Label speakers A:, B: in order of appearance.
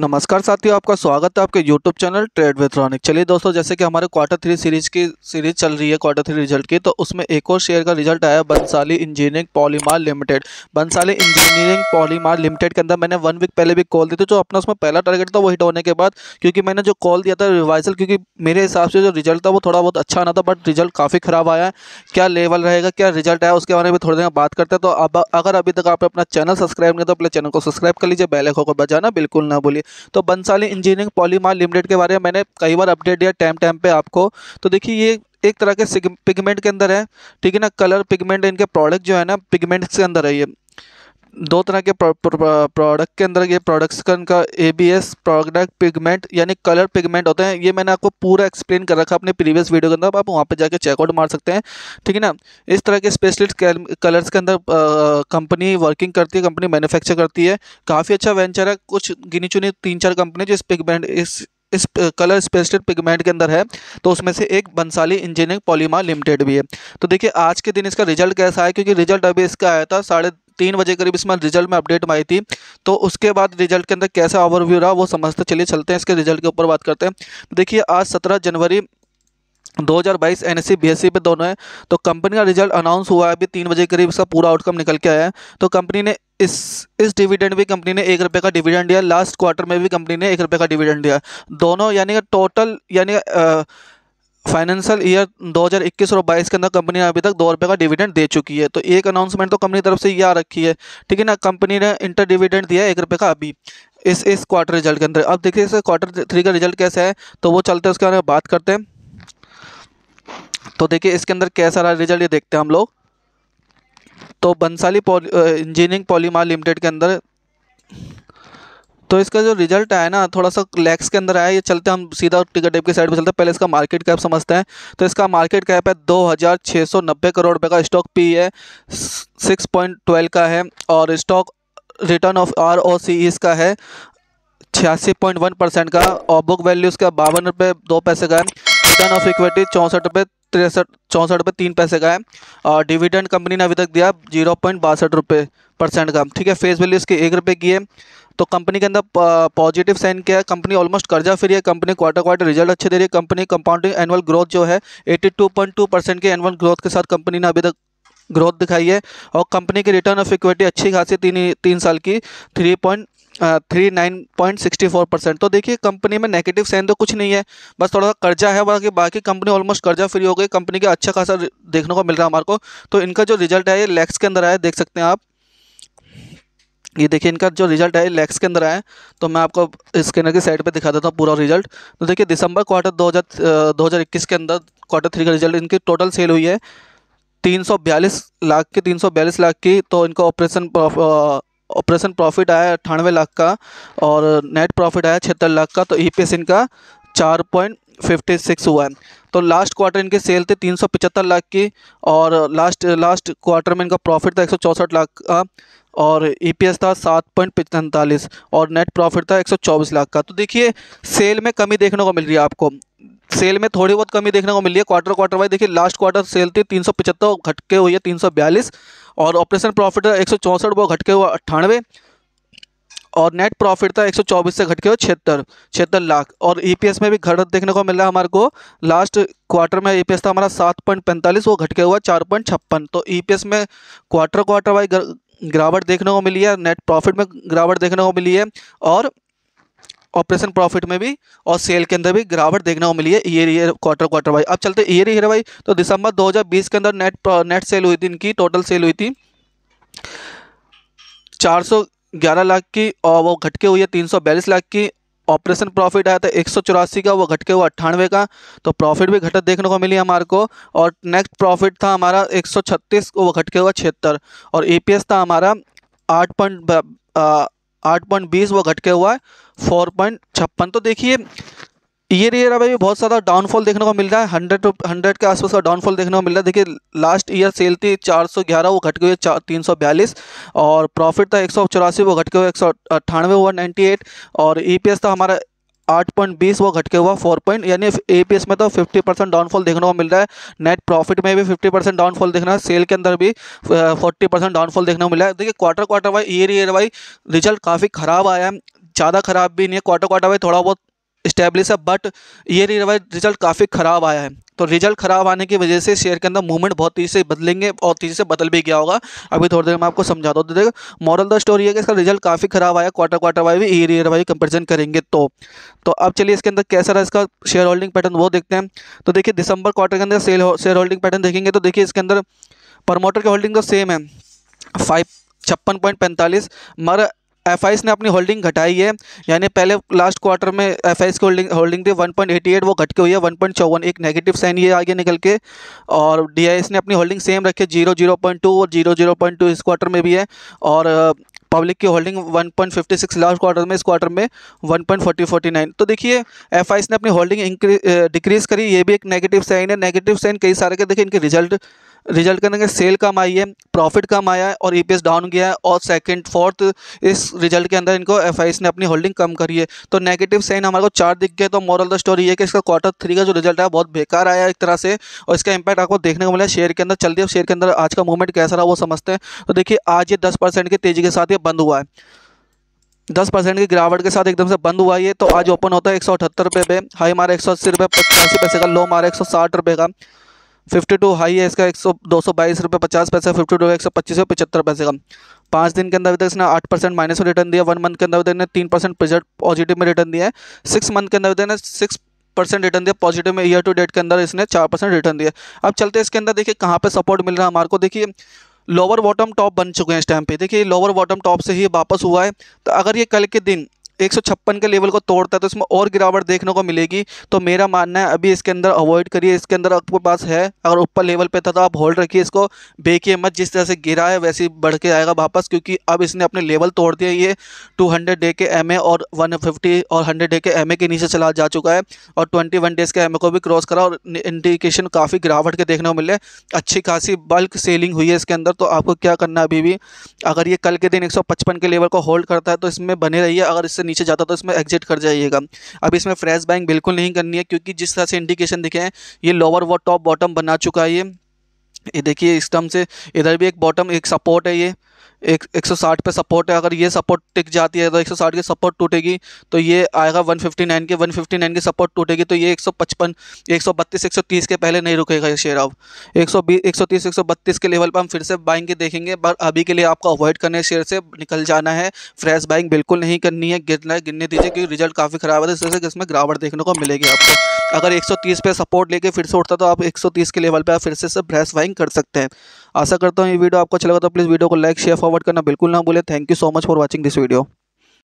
A: नमस्कार साथियों आपका स्वागत है आपके YouTube channel trade with Ronik चलिए दोस्तों जैसे कि हमारे क्वार्टर थ्री सीरीज की सीरीज चल रही है क्वार्टर थ्री रिजल्ट की तो उसमें एक और शेयर का रिजल्ट आया Bansali engineering पॉलीमार limited Bansali engineering पॉलीमार limited के अंदर मैंने वन वीक पहले भी कॉल दी थी जो अपना उसमें पहला टारगेट था वो हिट होने के बाद क्योंकि मैंने जो कॉल दिया था रिवाइजल क्योंकि मेरे हिसाब से जो रिजल्ट था वो थोड़ा बहुत अच्छा आना था बट रिजल्ट काफ़ी खराब आया है क्या लेवल रहेगा क्या रिजल्ट आया उसके बारे में थोड़ी देर बात करते हैं तो अब अगर अभी तक आपने अपना चैनल सब्सक्राइब नहीं तो अपने चैनल को सब्सक्राइब कर लीजिए बेलैकों को बजाना बिल्कुल ना भूलिए तो बंसाली इंजीनियरिंग पॉलीमार लिमिटेड के बारे में मैंने कई बार अपडेट दिया टाइम टाइम पे आपको तो देखिए ये एक तरह के पिगमेंट के अंदर है ठीक है ना कलर पिगमेंट इनके प्रोडक्ट जो है ना पिगमेंट्स के अंदर है ये दो तरह के प्रोडक्ट के अंदर ये प्रोडक्ट्स का A B S product pigment यानी कलर पिगमेंट होते हैं ये मैंने आपको पूरा एक्सप्लेन कर रखा अपने प्रीवियस वीडियो के अंदर आप वहाँ पे जाके चेकआउट मार सकते हैं ठीक है ना इस तरह के स्पेशलिस्ट कलर्स के अंदर कंपनी वर्किंग करती है कंपनी मैन्युफैक्चर करती है काफ़ी अच्छा वेंचर है कुछ गिनी चुनी तीन चार कंपनी जो इस पिगमेंट इस इस कलर स्पेस्टेड पिगमेंट के अंदर है तो उसमें से एक बंसाली इंजीनियरिंग पॉलीमा लिमिटेड भी है तो देखिए आज के दिन इसका रिजल्ट कैसा है क्योंकि रिजल्ट अभी इसका आया था साढ़े तीन बजे करीब इसमें रिजल्ट में अपडेट आई थी तो उसके बाद रिजल्ट के अंदर कैसा ओवरव्यू रहा वो समझते चलिए चलते हैं इसके रिजल्ट के ऊपर बात करते हैं तो देखिए आज सत्रह जनवरी 2022 एनएससी बीएससी पे दोनों है तो कंपनी का रिजल्ट अनाउंस हुआ है अभी तीन बजे करीब इसका पूरा आउटकम निकल के आया है तो कंपनी ने इस इस डिविडेंड भी कंपनी ने एक रुपये का डिविडेंड दिया लास्ट क्वार्टर में भी कंपनी ने एक रुपये का डिविडेंड दिया दोनों यानी कि टोटल यानी फाइनेंशियल ईयर 2021 और 22 के अंदर कंपनी ने अभी तक दो रुपये का डिविडेंड दे चुकी है तो एक अनाउंसमेंट तो कंपनी तरफ से ये आ रखी है ठीक है ना कंपनी ने इंटर डिविडेंड दिया है एक रुपये का अभी इस इस क्वार्टर रिजल्ट के अंदर अब देखिए इस क्वार्टर थ्री का रिजल्ट कैसा है तो वो चलते हैं उसके बारे में बात करते हैं तो देखिए इसके अंदर कैसा रहा रिजल्ट ये देखते हैं हम लोग तो बंसाली पॉली इंजीनियरिंग पॉलीमार लिमिटेड के अंदर तो इसका जो रिजल्ट आया ना थोड़ा सा लैक्स के अंदर आया ये चलते हम सीधा टिकट टेप की साइड पे चलते हैं पहले इसका मार्केट कैप समझते हैं तो इसका मार्केट कैप है दो हज़ार छः सौ नब्बे करोड़ रुपये का स्टॉक पी है सिक्स पॉइंट ट्वेल्व का है और stock return of R O C इसका है छियासी पॉइंट वन परसेंट का और बुक वैल्यू इसका बावन रुपये दो पैसे का है रिटर्न ऑफ इक्विटी चौंसठ रुपये तिरसठ चौंसठ रुपये तीन पैसे का है और डिविडेंड कंपनी ने अभी तक दिया जीरो पॉइंट बासठ रुपये परसेंट का ठीक है फेस वैल्यू इसके एक रुपये की है तो कंपनी के अंदर पॉजिटिव साइन क्या है कंपनी ऑलमोस्ट कर्जा फ्री है कंपनी क्वार्टर क्वार्टर रिजल्ट अच्छे दे रही है कंपनी कंपाउंडिंग एनुअल ग्रोथ जो है टू पॉइंट टू परसेंट के एनुअल ग्रोथ के साथ कंपनी ने अभी तक ग्रोथ दिखाई है और कंपनी की रिटर्न ऑफ इक्विटी अच्छी खासी तीन तीन साल की three point three nine point sixty four percent तो देखिए कंपनी में नेगेटिव साइन तो कुछ नहीं है बस थोड़ा सा कर्जा है बाकी बाकी कंपनी ऑलमोस्ट कर्जा फ्री हो गई कंपनी का अच्छा खासा देखने को मिल रहा है हमारे को तो इनका जो रिजल्ट है ये लैक्स के अंदर आया देख सकते हैं आप ये देखिए इनका जो रिजल्ट है लैक्स के अंदर आया तो मैं आपको स्कैनर की साइड पे दिखा देता हूँ पूरा रिजल्ट तो देखिए दिसंबर क्वार्टर दो हज़ार दो हज़ार इक्कीस के अंदर क्वार्टर थ्री का रिजल्ट इनकी टोटल सेल हुई है तीन सौ बयालीस लाख की तीन सौ बयालीस लाख की तो इनका ऑपरेशन ऑपरेशन प्रॉफिट आया अट्ठानवे लाख का और नेट प्रॉफिट आया छिहत्तर लाख का तो ई पी एस इनका चार पॉइंट फिफ्टी सिक्स हुआ है तो लास्ट क्वार्टर इनकी सेल थे तीन सौ पचहत्तर लाख की और लास्ट लास्ट क्वार्टर में इनका प्रॉफिट था एक सौ चौंसठ लाख का और ईपीएस e था सात पॉइंट पैंतालीस और नेट प्रॉफिट था एक सौ चौबीस लाख का तो देखिए सेल में कमी देखने को मिल रही है आपको सेल में थोड़ी बहुत कमी देखने को मिली है क्वार्टर क्वार्टर वाइज देखिए लास्ट क्वार्टर सेल थी तीन सौ पचहत्तर घटके हुई है तीन सौ बयालीस और ऑपरेशन प्रॉफिट था एक सौ चौंसठ वो घटके हुआ अट्ठानवे और नेट प्रॉफिट था 124 से घट के छिहत्तर छिहत्तर लाख और ईपीएस e में भी घटत देखने को मिल रहा है हमारे को लास्ट क्वार्टर में ईपीएस e था हमारा सात पॉइंट पैंतालीस वो घटके हुआ चार पॉइंट छप्पन तो ईपीएस e में क्वार्टर क्वार्टर वाइज गिरावट देखने को मिली है नेट प्रॉफिट में गिरावट देखने को मिली है और ऑपरेशन प्रॉफिट में भी और सेल के अंदर भी गिरावट देखने को मिली है year year quarter quarter wise अब चलते ईयर ईयर वाइज तो दिसंबर 2020 के अंदर नेट नेट सेल हुई थी इनकी टोटल सेल हुई थी 411 लाख की और वो घटके हुई है तीन लाख की ऑपरेशन प्रॉफिट आया था एक का वो घटके हुआ अट्ठानवे का तो प्रॉफिट भी घटत देखने को मिली हमारे को और नेक्स्ट प्रॉफिट था हमारा 136 वो घटके हुआ छिहत्तर और ई e था हमारा आठ पॉइंट आठ पॉइंट बीस वो घट के हुआ है फोर पॉइंट छप्पन तो देखिए ये ईयर अभी बहुत ज़्यादा डाउनफॉल देखने को मिल रहा है हंड्रेड हंड्रेड के आसपास का डाउनफॉल देखने को मिल रहा है देखिए लास्ट ईयर सेल थी चार सौ ग्यारह वो घट के हुए चार तीन सौ बयालीस और प्रॉफिट था एक सौ चौरासी वो घट के हुए एक सौ अट्ठानवे हुआ नाइन्टी एट और ई पी एस था हमारा आठ पॉइंट बीस वो घटके हुआ फोर पॉइंट यानी ए पी एस में तो फिफ्टी परसेंट डाउनफॉल देखने को मिल रहा है नेट प्रॉफिट में भी फिफ्टी परसेंट डाउनफॉल देखना है सेल के अंदर भी फोर्टी परसेंट डाउनफॉल देखने को मिला है देखिए quarter quarter Y year year Y result काफ़ी खराब आया है ज़्यादा खराब भी नहीं है क्वार्टर क्वार्टर वाई थोड़ा बहुत इस्टेब्लिश है but year year Y result काफ़ी ख़राब आया है तो रिजल्ट खराब आने की वजह से शेयर के अंदर मूवमेंट बहुत तेज़ी से बदलेंगे और तेज़ी से बदल भी गया होगा अभी थोड़ी देर में आपको समझा दो तो देखो मॉरल द स्टोरी है कि इसका रिजल्ट काफ़ी खराब आया क्वार्टर क्वार्टर वाइज भी ईयर ईयर वाइज कंपेरिजन करेंगे तो तो अब चलिए इसके अंदर कैसा रहा इसका शेयर होल्डिंग पैटर्न वो देखते हैं तो देखिए दिसंबर क्वार्टर के अंदर सेल शेयर होल्डिंग पैटर्न देखेंगे तो देखिए इसके अंदर प्रमोटर की होल्डिंग तो सेम है फाइव छप्पन पॉइंट पैंतालीस मगर एफ ने अपनी होल्डिंग घटाई है यानी पहले लास्ट क्वार्टर में एफ की होल्डिंग होल्डिंग थी 1.88 वो घट के हुई है 1.54 एक नेगेटिव साइन ये आगे निकल के और डी ने अपनी होल्डिंग सेम रखी है जीरो जीरो पॉइंट टू और जीरो जीरो पॉइंट टू इस क्वार्टर में भी है और पब्लिक uh, की होल्डिंग 1.56 लास्ट क्वार्टर में इस क्वार्टर में 1.4049 तो देखिए एफ ने अपनी होल्डिंग डिक्रीज़ uh, करी ये भी एक नेगेटिव साइन है नेगेटिव साइन कई सारे के देखिए इनके रिजल्ट रिजल्ट अंदर सेल कम आई है प्रॉफिट कम आया है और ईपीएस e डाउन गया है और सेकंड फोर्थ इस रिजल्ट के अंदर इनको एफ ने अपनी होल्डिंग कम करी है तो नेगेटिव साइन हमारे को चार दिख गए तो मॉरल द स्टोरी है कि इसका क्वार्टर थ्री का जो रिजल्ट है बहुत बेकार आया एक तरह से और इसका इंपैक्ट आपको देखने को मिला शेयर के अंदर चल दिया शेयर के अंदर आज का मूवमेंट कैसा रहा वो समझते हैं तो देखिए आज ये दस की तेज़ी के साथ ये बंद हुआ है दस परसेंट की गिरावट के साथ एकदम से बंद हुआ ये तो आज ओपन होता है एक सौ अठहत्तर रुपये पे हाई मारा एक सौ अस्सी रुपये पचासी पैसे का लो मारा एक सौ साठ रुपये का फिफ्टी टू हाई है इसका एक सौ दो सौ बाईस रुपये पचास पैसा फिफ्टी टू एक सौ पच्चीस रुपये पचहत्तर पैसे का पाँच दिन के अंदर अभी तक इसने आठ परसेंट माइनस में रिटर्न दिया वन मंथ के अंदर अभी तक ने तीन परसेंट पॉजिटिव में रिटर्न दिया है सिक्स मंथ के अंदर अभी तक ने सिक्स परसेंट रिटर्न दिया पॉजिटिव में ईयर टू डेट के अंदर इसने चार परसेंट रिटर्न दिया अब चलते हैं इसके अंदर देखिए कहाँ पर सपोर्ट मिल रहा है हमारे को देखिए लोअर बॉटम टॉप बन चुके हैं इस टाइम पे देखिए लोअर बॉटम टॉप से ही वापस हुआ है तो अगर ये कल के दिन एक के लेवल को तोड़ता है तो इसमें और गिरावट देखने को मिलेगी तो मेरा मानना है अभी इसके अंदर अवॉइड करिए इसके अंदर आपके पास है अगर ऊपर लेवल पे था तो आप होल्ड रखिए इसको बेकिए मत जिस तरह से गिरा है वैसे ही बढ़ के आएगा वापस क्योंकि अब इसने अपने लेवल तोड़ दिया ये 200 डे के एम और फिफ्टी और हंड्रेड डे के एम के नीचे चला जा चुका है और वन डेज़ के एम को भी क्रॉस करा और इंडिकेशन काफ़ी गिरावट के देखने को मिले अच्छी खासी बल्क सेलिंग हुई है इसके अंदर तो आपको क्या करना अभी भी अगर ये कल के दिन एक के लेवल को होल्ड करता है तो इसमें बने रहिए अगर इससे से नीचे जाता तो इसमें एग्जिट कर जाइएगा अब इसमें फ्रेश बाइंग बिल्कुल नहीं करनी है क्योंकि जिस तरह से इंडिकेशन दिखे हैं ये लोअर व टॉप बॉटम बना चुका है ये देखिए इस टर्म से इधर भी एक बॉटम एक सपोर्ट है ये एक एक सौ साठ पे सपोर्ट है अगर ये सपोर्ट टिक जाती है तो एक सौ साठ की सपोर्ट टूटेगी तो ये आएगा वन फिफ्टी नाइन के वन फिफ्टी नाइन की सपोर्ट टूटेगी तो ये एक सौ पचपन एक सौ बत्तीस एक सौ तीस के पहले नहीं रुकेगा ये शेयर अब एक सौ बीस एक सौ तीस एक सौ बत्तीस के लेवल पर हम फिर से बाइंग के देखेंगे पर अभी के लिए आपको अवॉइड करने शेयर से निकल जाना है फ्रेश बाइंग बिल्कुल नहीं करनी है गिरना है गिरने दीजिए क्योंकि रिजल्ट काफ़ी ख़राब है वजह से इसमें गिरावट देखने को मिलेगी आपको अगर 130 पे सपोर्ट लेके फिर से उठता तो आप 130 के लेवल पे आप फिर से सब ब्रेस वाइंग कर सकते हैं आशा करता हूँ ये वीडियो आपको अच्छा लगा तो प्लीज़ वीडियो को लाइक शेयर फॉरवर्ड करना बिल्कुल ना भूलें thank you so much for watching this video